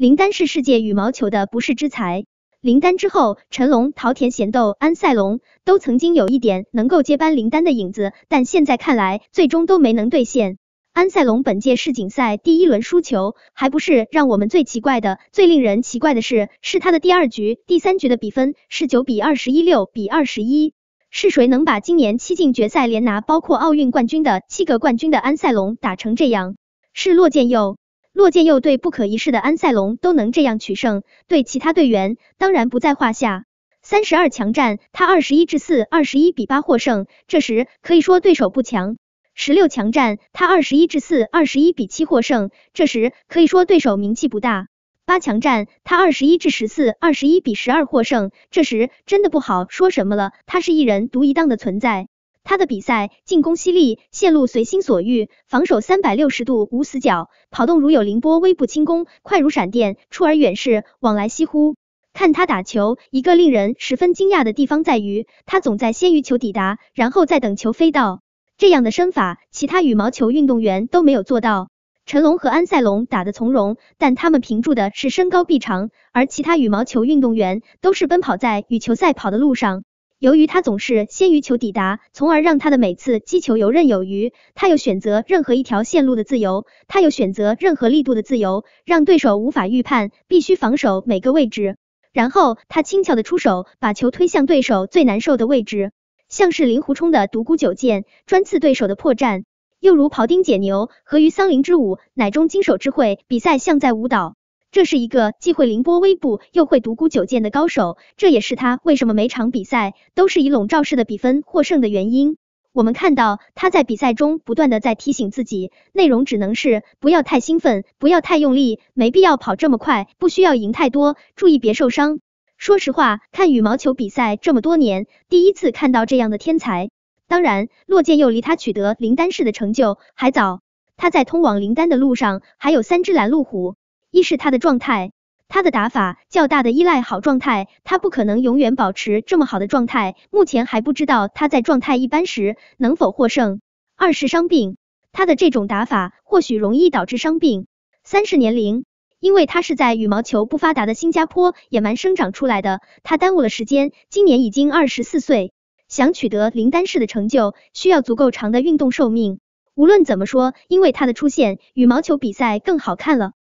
林丹是世界羽毛球的不世之才，林丹之后，陈龙、桃田贤斗、安塞龙都曾经有一点能够接班林丹的影子，但现在看来，最终都没能兑现。安塞龙本届世锦赛第一轮输球，还不是让我们最奇怪的、最令人奇怪的是，是他的第二局、第三局的比分是九比二十一、六比二十一，是谁能把今年七进决赛、连拿包括奥运冠军的七个冠军的安塞龙打成这样？是骆建佑。洛剑佑对不可一世的安塞龙都能这样取胜，对其他队员当然不在话下。三十二强战他二十一至四，二十一比八获胜。这时可以说对手不强。十六强战他二十一至四，二十一比七获胜。这时可以说对手名气不大。八强战他二十一至十四，二十一比十二获胜。这时真的不好说什么了。他是一人独一档的存在。他的比赛进攻犀利，线路随心所欲，防守三百六十度无死角，跑动如有凌波微步轻功，快如闪电，出而远视，往来翕忽。看他打球，一个令人十分惊讶的地方在于，他总在先于球抵达，然后再等球飞到。这样的身法，其他羽毛球运动员都没有做到。陈龙和安塞龙打得从容，但他们凭住的是身高臂长，而其他羽毛球运动员都是奔跑在与球赛跑的路上。由于他总是先于球抵达，从而让他的每次击球游刃有余。他有选择任何一条线路的自由，他有选择任何力度的自由，让对手无法预判，必须防守每个位置。然后他轻巧的出手，把球推向对手最难受的位置，像是令狐冲的独孤九剑，专刺对手的破绽；又如庖丁解牛和于桑林之舞，乃中经手之会。比赛像在舞蹈。这是一个既会凌波微步又会独孤九剑的高手，这也是他为什么每场比赛都是以笼罩式的比分获胜的原因。我们看到他在比赛中不断的在提醒自己，内容只能是不要太兴奋，不要太用力，没必要跑这么快，不需要赢太多，注意别受伤。说实话，看羽毛球比赛这么多年，第一次看到这样的天才。当然，骆剑又离他取得林丹式的成就还早，他在通往林丹的路上还有三只拦路虎。一是他的状态，他的打法较大的依赖好状态，他不可能永远保持这么好的状态。目前还不知道他在状态一般时能否获胜。二是伤病，他的这种打法或许容易导致伤病。三是年龄，因为他是在羽毛球不发达的新加坡野蛮生长出来的，他耽误了时间，今年已经二十四岁，想取得林丹式的成就需要足够长的运动寿命。无论怎么说，因为他的出现，羽毛球比赛更好看了。